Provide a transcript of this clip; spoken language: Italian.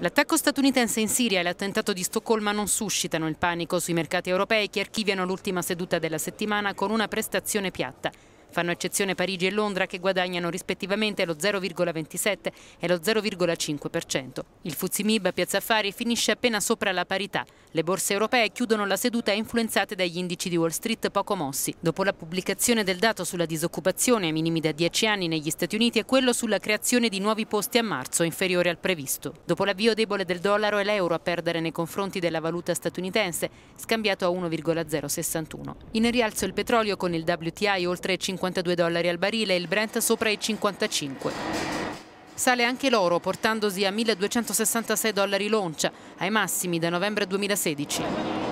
L'attacco statunitense in Siria e l'attentato di Stoccolma non suscitano il panico sui mercati europei che archiviano l'ultima seduta della settimana con una prestazione piatta. Fanno eccezione Parigi e Londra che guadagnano rispettivamente lo 0,27 e lo 0,5%. Il Fuzimib a Piazza Affari finisce appena sopra la parità. Le borse europee chiudono la seduta influenzate dagli indici di Wall Street poco mossi, dopo la pubblicazione del dato sulla disoccupazione ai minimi da 10 anni negli Stati Uniti e quello sulla creazione di nuovi posti a marzo inferiore al previsto. Dopo l'avvio debole del dollaro e l'euro a perdere nei confronti della valuta statunitense, scambiato a 1,061. In rialzo il petrolio con il WTI oltre 50 52 dollari al barile e il Brent sopra i 55. Sale anche l'oro portandosi a 1266 dollari l'oncia, ai massimi da novembre 2016.